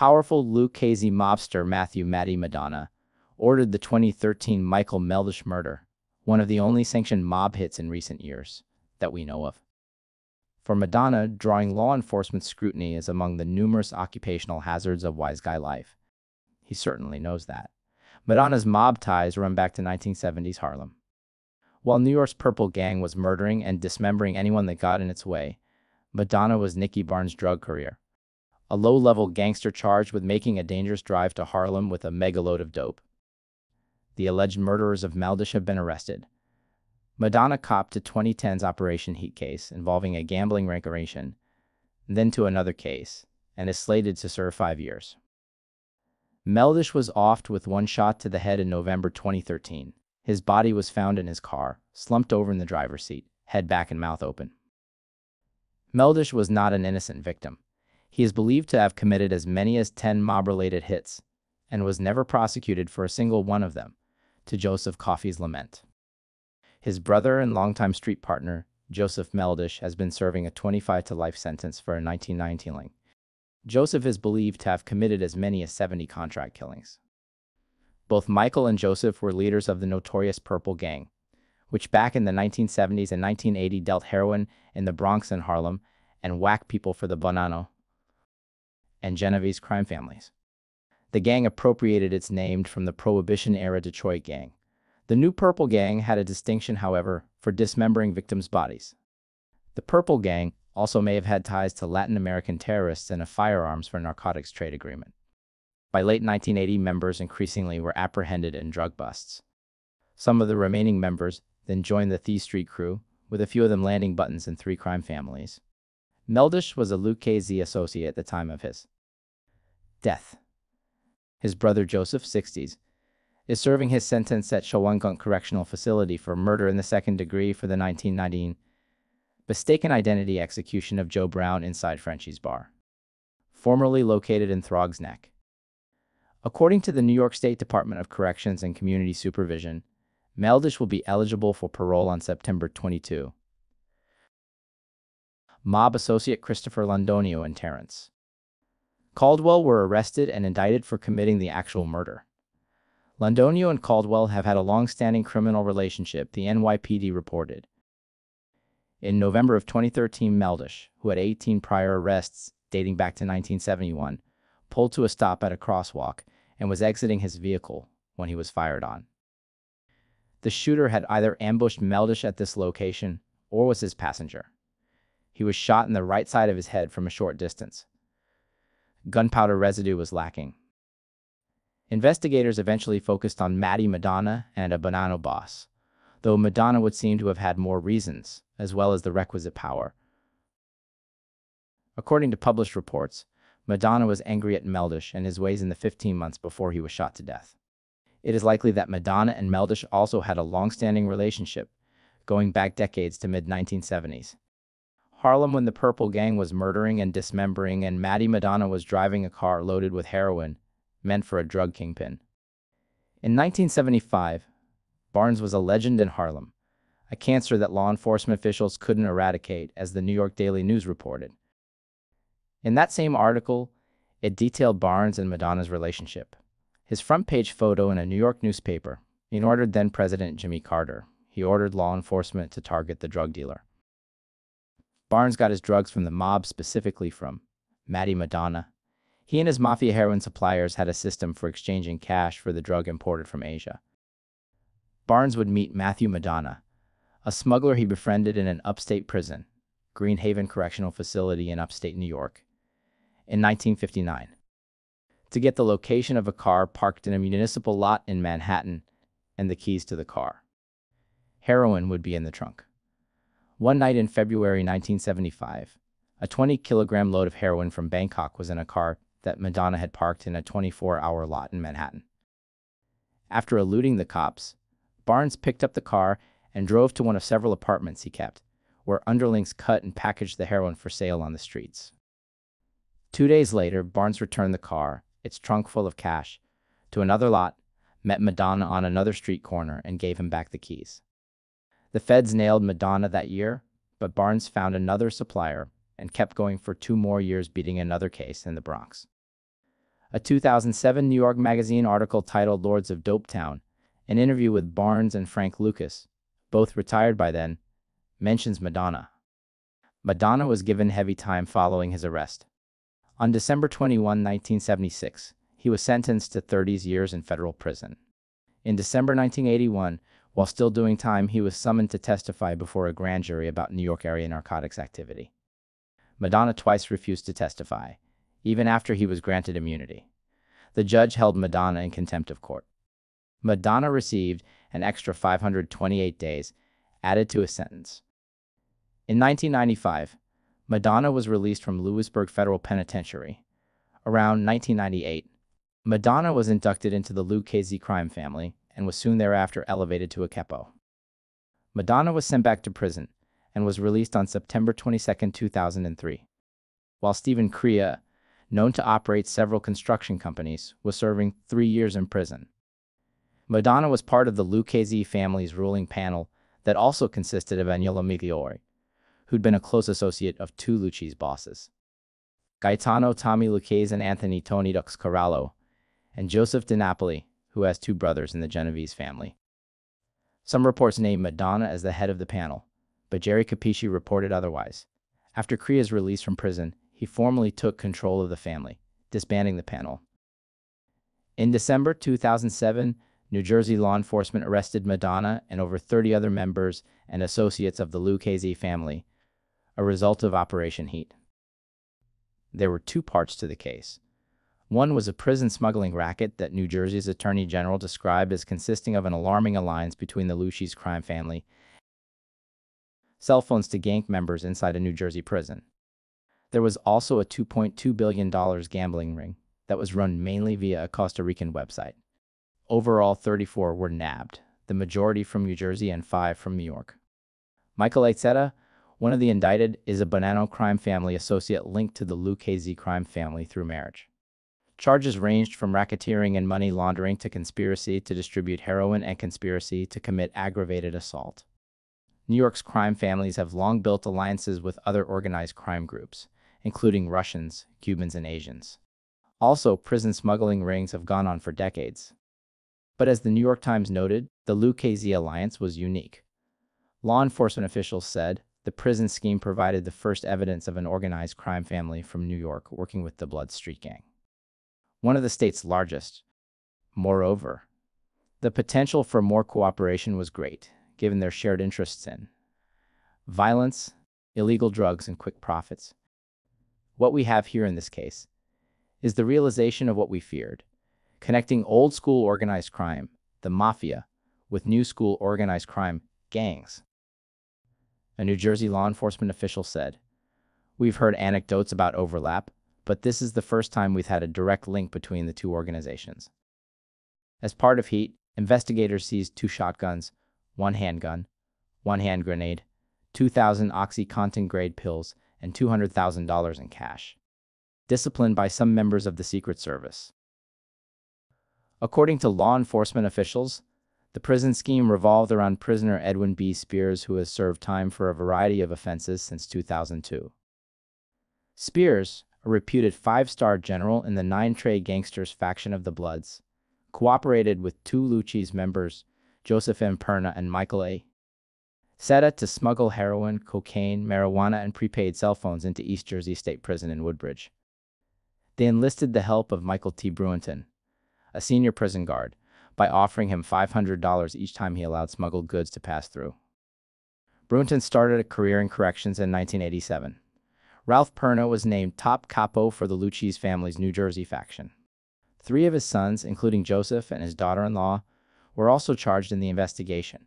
powerful Lucchese mobster Matthew Matty Madonna ordered the 2013 Michael Meldish murder, one of the only sanctioned mob hits in recent years that we know of. For Madonna, drawing law enforcement scrutiny is among the numerous occupational hazards of wise guy life. He certainly knows that. Madonna's mob ties run back to 1970s Harlem. While New York's Purple Gang was murdering and dismembering anyone that got in its way, Madonna was Nicky Barnes' drug career, a low-level gangster charged with making a dangerous drive to Harlem with a megaload of dope. The alleged murderers of Maldish have been arrested. Madonna copped to 2010's Operation Heat case involving a gambling regulation, then to another case, and is slated to serve five years. Meldish was offed with one shot to the head in November 2013. His body was found in his car, slumped over in the driver's seat, head back and mouth open. Meldish was not an innocent victim. He is believed to have committed as many as 10 mob-related hits and was never prosecuted for a single one of them, to Joseph Coffey's lament. His brother and longtime street partner, Joseph Meldish, has been serving a 25 to life sentence for a 1990 killing. Joseph is believed to have committed as many as 70 contract killings. Both Michael and Joseph were leaders of the notorious Purple Gang, which back in the 1970s and 1980 dealt heroin in the Bronx and Harlem and whacked people for the banano and Genovese crime families. The gang appropriated its name from the Prohibition-era Detroit gang. The new Purple Gang had a distinction, however, for dismembering victims' bodies. The Purple Gang also may have had ties to Latin American terrorists and a firearms for narcotics trade agreement. By late 1980, members increasingly were apprehended in drug busts. Some of the remaining members then joined the Thee Street crew, with a few of them landing buttons in three crime families. Meldish was a Lucchese associate at the time of his death. His brother Joseph, 60s, is serving his sentence at Shawangunk Correctional Facility for murder in the second degree for the 1919 mistaken identity execution of Joe Brown inside Frenchie's bar, formerly located in Throg's Neck. According to the New York State Department of Corrections and Community Supervision, Meldish will be eligible for parole on September 22, mob associate Christopher Londonio and Terrence. Caldwell were arrested and indicted for committing the actual murder. Londonio and Caldwell have had a long-standing criminal relationship, the NYPD reported. In November of 2013, Meldish, who had 18 prior arrests dating back to 1971, pulled to a stop at a crosswalk and was exiting his vehicle when he was fired on. The shooter had either ambushed Meldish at this location or was his passenger. He was shot in the right side of his head from a short distance. Gunpowder residue was lacking. Investigators eventually focused on Matty Madonna and a banana boss, though Madonna would seem to have had more reasons, as well as the requisite power. According to published reports, Madonna was angry at Meldish and his ways in the 15 months before he was shot to death. It is likely that Madonna and Meldish also had a long-standing relationship, going back decades to mid-1970s, Harlem when the Purple Gang was murdering and dismembering and Maddie Madonna was driving a car loaded with heroin, meant for a drug kingpin. In 1975, Barnes was a legend in Harlem, a cancer that law enforcement officials couldn't eradicate, as the New York Daily News reported. In that same article, it detailed Barnes and Madonna's relationship. His front page photo in a New York newspaper, in ordered then President Jimmy Carter, he ordered law enforcement to target the drug dealer. Barnes got his drugs from the mob, specifically from Matty Madonna. He and his mafia heroin suppliers had a system for exchanging cash for the drug imported from Asia. Barnes would meet Matthew Madonna, a smuggler he befriended in an upstate prison, Green Haven Correctional Facility in upstate New York, in 1959. To get the location of a car parked in a municipal lot in Manhattan and the keys to the car. Heroin would be in the trunk. One night in February 1975, a 20 kilogram load of heroin from Bangkok was in a car that Madonna had parked in a 24 hour lot in Manhattan. After eluding the cops, Barnes picked up the car and drove to one of several apartments he kept, where underlings cut and packaged the heroin for sale on the streets. Two days later, Barnes returned the car, its trunk full of cash, to another lot, met Madonna on another street corner, and gave him back the keys. The feds nailed Madonna that year, but Barnes found another supplier and kept going for two more years beating another case in the Bronx. A 2007 New York Magazine article titled Lords of Dope Town," an interview with Barnes and Frank Lucas, both retired by then, mentions Madonna. Madonna was given heavy time following his arrest. On December 21, 1976, he was sentenced to 30 years in federal prison. In December 1981, while still doing time, he was summoned to testify before a grand jury about New York area narcotics activity. Madonna twice refused to testify, even after he was granted immunity. The judge held Madonna in contempt of court. Madonna received an extra 528 days added to his sentence. In 1995, Madonna was released from Lewisburg Federal Penitentiary. Around 1998, Madonna was inducted into the Lucchese crime family, and was soon thereafter elevated to a capo. Madonna was sent back to prison and was released on September 22, 2003, while Stephen Krea, known to operate several construction companies, was serving three years in prison. Madonna was part of the Lucchese family's ruling panel that also consisted of Agnolo Migliori, who'd been a close associate of two Lucchese bosses. Gaetano Tommy Lucchese and Anthony Tony Dux Corallo, and Joseph DiNapoli. Napoli, who has two brothers in the Genovese family. Some reports named Madonna as the head of the panel, but Jerry Capisci reported otherwise. After Kriya's release from prison, he formally took control of the family, disbanding the panel. In December 2007, New Jersey law enforcement arrested Madonna and over 30 other members and associates of the Lucchese family, a result of Operation Heat. There were two parts to the case. One was a prison smuggling racket that New Jersey's attorney general described as consisting of an alarming alliance between the Lucchese crime family cell phones to gang members inside a New Jersey prison. There was also a $2.2 billion gambling ring that was run mainly via a Costa Rican website. Overall, 34 were nabbed, the majority from New Jersey and five from New York. Michael Aitzetta, one of the indicted, is a Bonanno crime family associate linked to the Lucchese crime family through marriage. Charges ranged from racketeering and money laundering to conspiracy to distribute heroin and conspiracy to commit aggravated assault. New York's crime families have long built alliances with other organized crime groups, including Russians, Cubans, and Asians. Also, prison smuggling rings have gone on for decades. But as the New York Times noted, the Lucchese alliance was unique. Law enforcement officials said the prison scheme provided the first evidence of an organized crime family from New York working with the Blood Street Gang one of the state's largest. Moreover, the potential for more cooperation was great, given their shared interests in violence, illegal drugs, and quick profits. What we have here in this case is the realization of what we feared, connecting old school organized crime, the mafia, with new school organized crime, gangs. A New Jersey law enforcement official said, We've heard anecdotes about overlap, but this is the first time we've had a direct link between the two organizations. As part of HEAT, investigators seized two shotguns, one handgun, one hand grenade, 2,000 OxyContin-grade pills, and $200,000 in cash. Disciplined by some members of the Secret Service. According to law enforcement officials, the prison scheme revolved around prisoner Edwin B. Spears, who has served time for a variety of offenses since 2002. Spears, a reputed five-star general in the Nine Trey Gangsters faction of the Bloods, cooperated with two Luchi's members, Joseph M. Perna and Michael A. Seta to smuggle heroin, cocaine, marijuana, and prepaid cell phones into East Jersey State Prison in Woodbridge. They enlisted the help of Michael T. Bruinton, a senior prison guard, by offering him $500 each time he allowed smuggled goods to pass through. Bruinton started a career in corrections in 1987. Ralph Perna was named top capo for the Lucchese family's New Jersey faction. Three of his sons, including Joseph and his daughter-in-law, were also charged in the investigation.